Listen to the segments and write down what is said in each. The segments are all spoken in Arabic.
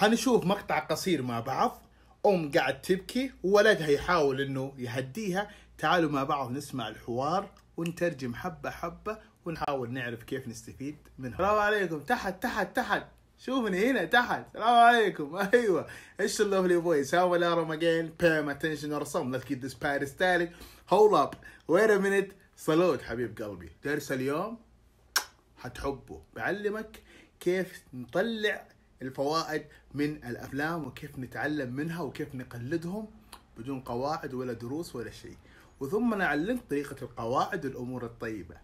حنشوف مقطع قصير مع بعض أم قاعد تبكي وولدها يحاول أنه يهديها تعالوا مع بعض نسمع الحوار ونترجم حبة حبة ونحاول نعرف كيف نستفيد منها السلام عليكم تحت تحت تحت شوفني هنا تحت السلام عليكم ايوه ايش اللوفلي فويس هاو ولا ارم اجين pay my attention or some let's get this Paris static hold up wait صلوت حبيب قلبي درس اليوم حتحبه بعلمك كيف نطلع الفوائد من الافلام وكيف نتعلم منها وكيف نقلدهم بدون قواعد ولا دروس ولا شيء وثم انا علمت طريقه القواعد والامور الطيبه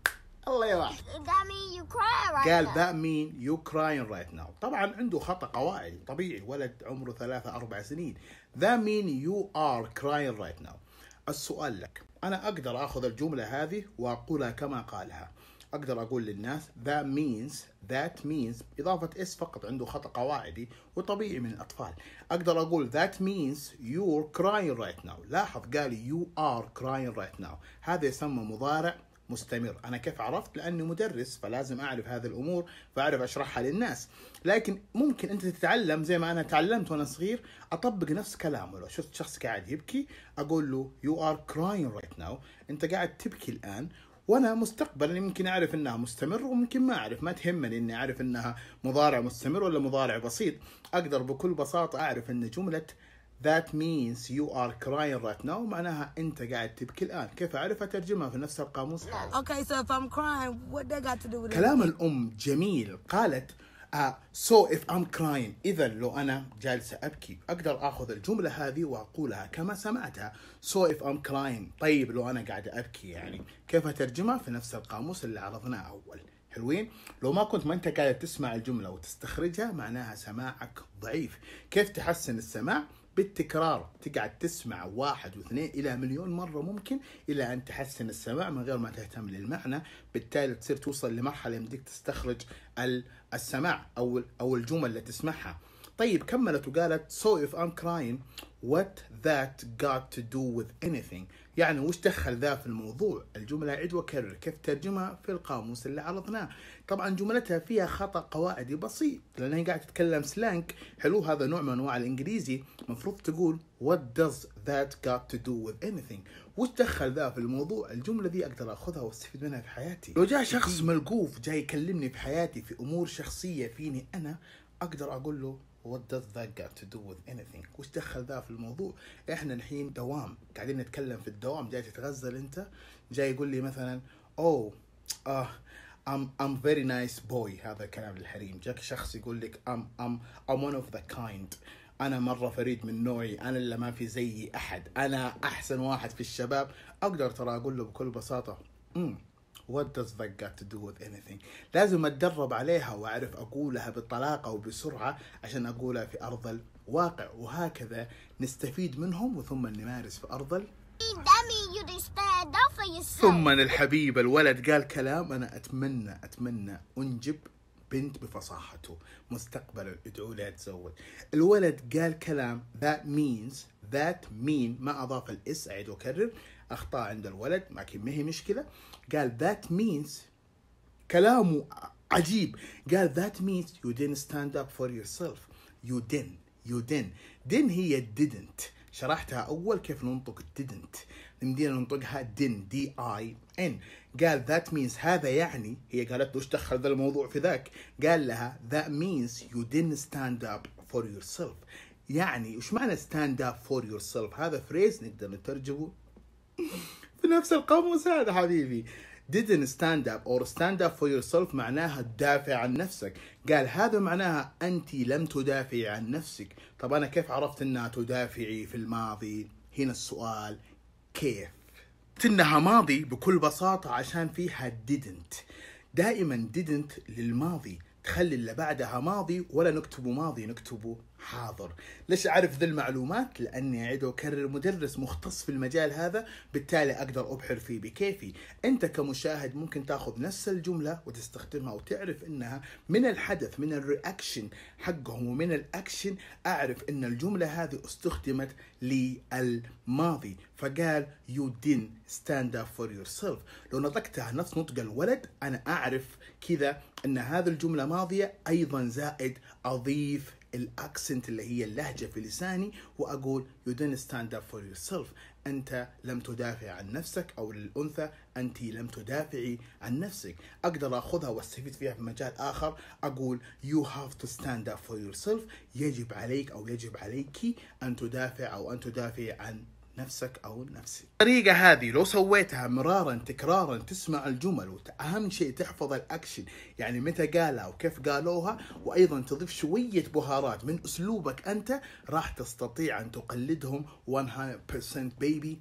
الله يرحمه قال that mean you crying right now طبعا عنده خطا قواعد طبيعي ولد عمره ثلاثة أربع سنين that mean you are crying right now السؤال لك أنا أقدر أخذ الجملة هذه وأقولها كما قالها اقدر اقول للناس that means that means اضافه اس فقط عنده خطا قواعدي وطبيعي من الاطفال اقدر اقول that means you're crying right now لاحظ قال you are crying right now هذا يسمى مضارع مستمر انا كيف عرفت لاني مدرس فلازم اعرف هذه الامور فاعرف اشرحها للناس لكن ممكن انت تتعلم زي ما انا تعلمت وانا صغير اطبق نفس كلامه لو شفت شخص قاعد يبكي اقول له يو ار crying right now انت قاعد تبكي الان وانا مستقبلا يمكن اعرف انها مستمر وممكن ما اعرف ما تهمني اني اعرف انها مضارع مستمر ولا مضارع بسيط اقدر بكل بساطه اعرف ان جمله That means you are crying right now معناها أنت قاعد تبكي الآن كيف أعرف أترجمها في نفس القاموس okay, so if I'm crying, what they got to do with كلام الأم جميل قالت سو اف ام كراين اذا لو انا جالسه ابكي اقدر اخذ الجمله هذه واقولها كما سمعتها سو اف ام كراين طيب لو انا قاعد ابكي يعني كيف اترجمها في نفس القاموس اللي عرضناه اول حلوين لو ما كنت ما انت قاعد تسمع الجمله وتستخرجها معناها سماعك ضعيف كيف تحسن السماع بالتكرار تقعد تسمع واحد واثنين الى مليون مره ممكن الى ان تحسن السماع من غير ما تهتم للمعنى بالتالي تصير توصل لمرحله يمديك تستخرج السماع او او الجمل اللي تسمعها طيب كملت وقالت so if I'm crying what that got to do with anything يعني وش دخل ذا في الموضوع الجملة عد وكرر كيف ترجمها في القاموس اللي عرضناه طبعا جملتها فيها خطأ قواعدي بسيط لأنها قاعدة تتكلم سلانك حلو هذا نوع من أنواع الإنجليزي المفروض تقول what does that got to do with anything وش دخل ذا في الموضوع الجملة دي أقدر أخذها واستفيد منها في حياتي لو جاء شخص ملقوف جاي يكلمني في حياتي في أمور شخصية فيني أنا أقدر أقول له What does that got to do with anything? وش دخل ذا في الموضوع؟ احنا الحين دوام قاعدين نتكلم في الدوام جاي تتغزل انت جاي يقول لي مثلا اوه oh, uh, I'm I'm very nice boy هذا كلام الحريم جاك شخص يقول لك I'm I'm I'm one of the kind انا مره فريد من نوعي انا اللي ما في زيي احد انا احسن واحد في الشباب اقدر ترى اقول له بكل بساطه امم what does that got to do with anything لازم اتدرب عليها واعرف اقولها بطلاقه وبسرعه عشان اقولها في ارض الواقع وهكذا نستفيد منهم وثم نمارس في ارض ال... ثم الحبيب الولد قال كلام انا اتمنى اتمنى انجب بنت بفصاحته مستقبلا ادعوا لي اتزوج الولد قال كلام that means that mean ما اضاف الاس اعيد واكرر اخطاء عند الولد لكن ما هي مشكله قال ذات مينز كلامه عجيب قال ذات يو you didn't اب فور يور سيلف يو دين يو دين دين هي didn't شرحتها اول كيف ننطق didn't نمدينا ننطقها دين دي اي ان قال ذات مينز هذا يعني هي قالت له ايش دخل ذا الموضوع في ذاك قال لها that يو you didn't اب فور يور سيلف يعني ايش معنى stand up for yourself هذا فريز نقدر نترجمه في نفس القاموس هذا حبيبي didn't stand up or stand up for yourself معناها تدافع عن نفسك قال هذا معناها أنت لم تدافعي عن نفسك طب أنا كيف عرفت أنها تدافعي في الماضي هنا السؤال كيف إنها ماضي بكل بساطة عشان فيها didn't دائما didn't للماضي تخلي اللي بعدها ماضي ولا نكتبه ماضي نكتبه حاضر ليش أعرف ذي المعلومات لأني أعيد وأكرر مدرس مختص في المجال هذا بالتالي أقدر أبحر فيه بكيفي أنت كمشاهد ممكن تأخذ نفس الجملة وتستخدمها وتعرف أنها من الحدث من الرياكشن حقهم ومن الأكشن أعرف أن الجملة هذه استخدمت للماضي فقال you didn't stand up for yourself لو نطقتها نفس نطق الولد أنا أعرف كذا ان هذه الجمله ماضيه ايضا زائد اضيف الاكسنت اللي هي اللهجه في لساني واقول you didn't stand up for yourself انت لم تدافع عن نفسك او للانثى انت لم تدافعي عن نفسك اقدر اخذها واستفيد فيها في مجال اخر اقول you have to stand up for yourself يجب عليك او يجب عليك ان تدافع او ان تدافعي عن نفسك او نفسي الطريقه هذه لو سويتها مرارا تكرارا تسمع الجمل واهم شيء تحفظ الاكشن يعني متى قالها وكيف قالوها وايضا تضيف شويه بهارات من اسلوبك انت راح تستطيع ان تقلدهم 100% بيبي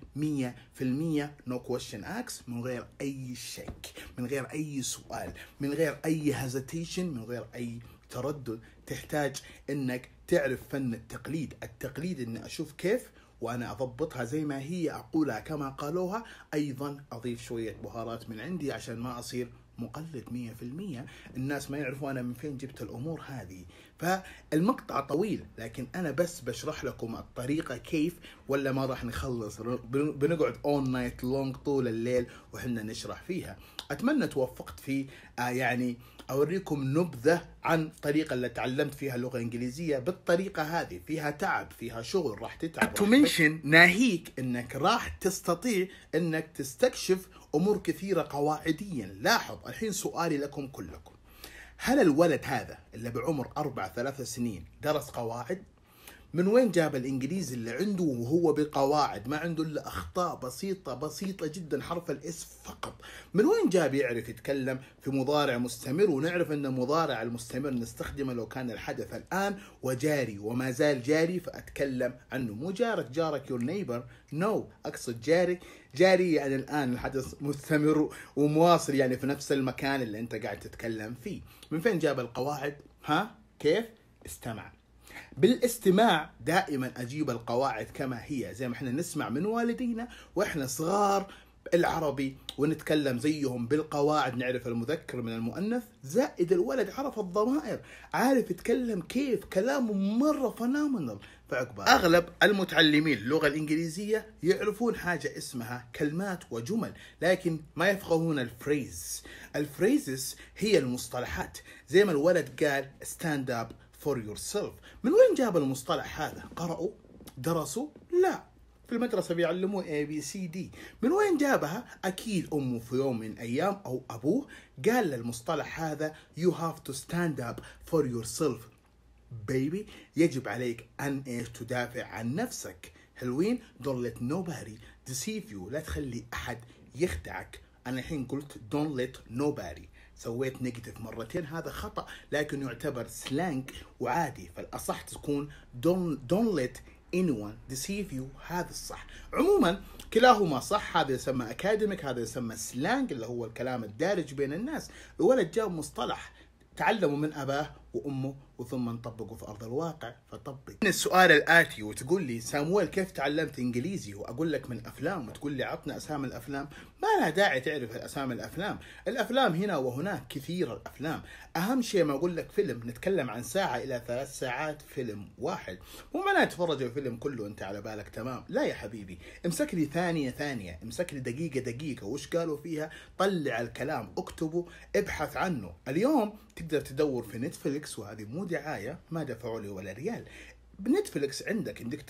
100% نو كويشن اكس من غير اي شك من غير اي سؤال من غير اي هزيتيشن من غير اي تردد تحتاج انك تعرف فن التقليد التقليد اني اشوف كيف وأنا أضبطها زي ما هي أقولها كما قالوها أيضا أضيف شوية بهارات من عندي عشان ما أصير مقلد مية في المية الناس ما يعرفوا أنا من فين جبت الأمور هذه فالمقطع طويل لكن أنا بس بشرح لكم الطريقة كيف ولا ما راح نخلص بنقعد اون نايت لونج طول الليل وحنا نشرح فيها أتمنى توفقت في آه، يعني أوريكم نبذة عن الطريقة اللي تعلمت فيها اللغة الإنجليزية بالطريقة هذه فيها تعب فيها شغل راح تتعب تو منشن ناهيك أنك راح تستطيع أنك تستكشف أمور كثيرة قواعديا لاحظ الحين سؤالي لكم كلكم هل الولد هذا اللي بعمر أربع ثلاثة سنين درس قواعد؟ من وين جاب الانجليزي اللي عنده وهو بقواعد ما عنده الا اخطاء بسيطه بسيطه جدا حرف الاس فقط من وين جاب يعرف يتكلم في مضارع مستمر ونعرف ان مضارع المستمر نستخدمه لو كان الحدث الان وجاري وما زال جاري فاتكلم عنه مو جارك جارك يور نيبر نو اقصد جاري جاري يعني الان الحدث مستمر ومواصل يعني في نفس المكان اللي انت قاعد تتكلم فيه من فين جاب القواعد ها كيف استمع بالاستماع دائما اجيب القواعد كما هي زي ما احنا نسمع من والدينا واحنا صغار العربي ونتكلم زيهم بالقواعد نعرف المذكر من المؤنث زائد الولد عرف الضمائر عارف يتكلم كيف كلامه مرة فنامنال فعقبال أغلب المتعلمين اللغة الإنجليزية يعرفون حاجة اسمها كلمات وجمل لكن ما يفقهون الفريز الفريزز هي المصطلحات زي ما الولد قال ستاند اب فور يور سيلف من وين جاب المصطلح هذا قرأوا درسوا لا في المدرسة بيعلموه A B C D من وين جابها اكيد امه في يوم من الايام او ابوه قال للمصطلح هذا you have to stand up for yourself baby بيبي يجب عليك ان ايش تدافع عن نفسك حلوين don't let nobody deceive you لا تخلي احد يخدعك انا الحين قلت don't let nobody سويت نيجاتيف مرتين هذا خطا لكن يعتبر سلانك وعادي فالاصح تكون don't, don't let anyone deceive you هذا الصح عموما كلاهما صح هذا يسمى اكاديميك هذا يسمى سلانك اللي هو الكلام الدارج بين الناس الولد جاب مصطلح تعلمه من اباه وامه وثم نطبقه في ارض الواقع فطبق السؤال الاتي وتقول لي سامويل كيف تعلمت انجليزي واقول لك من افلام وتقول لي عطنا اسامي الافلام ما لها داعي تعرف اسامي الافلام الافلام هنا وهناك كثير الافلام اهم شيء ما اقول لك فيلم نتكلم عن ساعه الى ثلاث ساعات فيلم واحد مو معناه تتفرج الفيلم كله انت على بالك تمام لا يا حبيبي امسك لي ثانيه ثانيه امسك لي دقيقه دقيقه وش قالوا فيها طلع الكلام اكتبه ابحث عنه اليوم تقدر تدور في نتفلكس نتفلكس وهذه مو دعايه ما دفعوا لي ولا ريال بنتفلكس عندك انك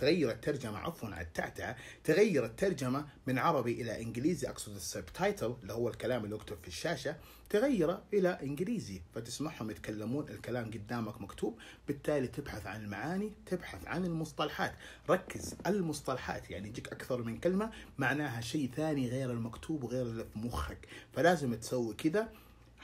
تغير الترجمه عفوا على التعتع تغير الترجمه من عربي الى انجليزي اقصد السبتايتل اللي هو الكلام اللي يكتب في الشاشه تغيره الى انجليزي فتسمعهم يتكلمون الكلام قدامك مكتوب بالتالي تبحث عن المعاني تبحث عن المصطلحات ركز المصطلحات يعني يجيك اكثر من كلمه معناها شيء ثاني غير المكتوب وغير اللي في مخك فلازم تسوي كذا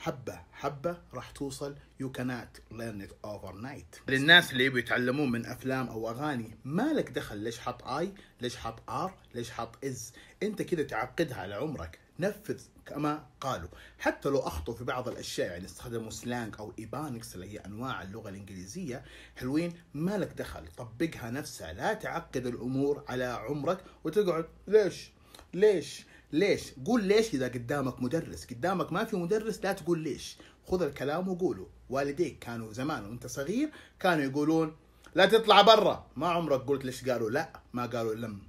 حبة حبة راح توصل يو cannot ليرن ات اوفر نايت للناس اللي يبوا يتعلمون من افلام او اغاني ما لك دخل ليش حط اي ليش حط ار ليش حط از انت كده تعقدها على عمرك نفذ كما قالوا حتى لو اخطوا في بعض الاشياء يعني استخدموا سلانك او ايبانكس اللي هي انواع اللغه الانجليزيه حلوين ما لك دخل طبقها نفسها لا تعقد الامور على عمرك وتقعد ليش ليش ليش قول ليش اذا قدامك مدرس قدامك ما في مدرس لا تقول ليش خذ الكلام وقوله والديك كانوا زمان وانت صغير كانوا يقولون لا تطلع برا ما عمرك قلت ليش قالوا لا ما قالوا لم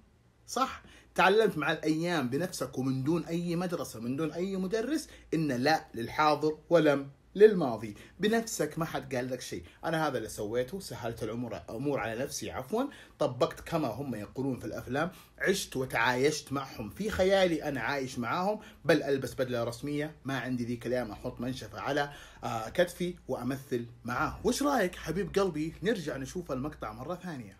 صح تعلمت مع الايام بنفسك ومن دون اي مدرسه من دون اي مدرس ان لا للحاضر ولم للماضي بنفسك ما حد قال لك شيء انا هذا اللي سويته سهلت الامور امور على نفسي عفوا طبقت كما هم يقولون في الافلام عشت وتعايشت معهم في خيالي انا عايش معاهم بل البس بدله رسميه ما عندي ذيك الايام احط منشفه على آه، كتفي وامثل معاه وش رايك حبيب قلبي نرجع نشوف المقطع مره ثانيه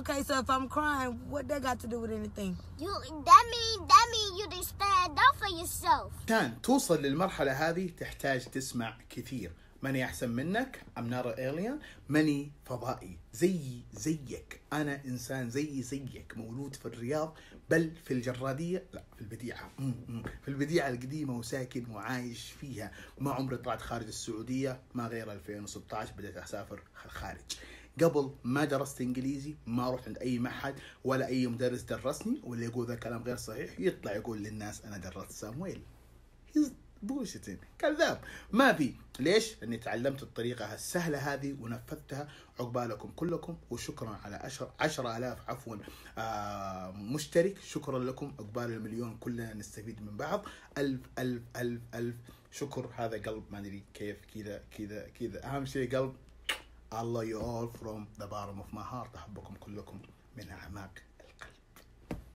Okay, so if I'm crying, what that got to do with anything? You that means, that means you to stand up for yourself. عشان توصل للمرحلة هذه تحتاج تسمع كثير ماني أحسن منك I'm not an alien ماني فضائي زيي زيك أنا إنسان زيي زيك مولود في الرياض بل في الجرادية لا في البديعة في البديعة القديمة وساكن وعايش فيها ما عمري طلعت خارج السعودية ما غير 2016 بدأت أسافر الخارج قبل ما درست انجليزي ما رحت عند اي معهد ولا اي مدرس درسني واللي يقول ذا كلام غير صحيح يطلع يقول للناس انا درست سامويل هيز بوشتين كذاب ما في ليش؟ لاني تعلمت الطريقه السهله هذه ونفذتها عقبالكم كلكم وشكرا على 10 10000 عفوا آه مشترك شكرا لكم عقبال المليون كلنا نستفيد من بعض الف الف الف الف شكر هذا قلب ما ادري كيف كذا كذا كذا اهم شيء قلب I love you all from the bottom of my heart أحبكم كلكم من أعماق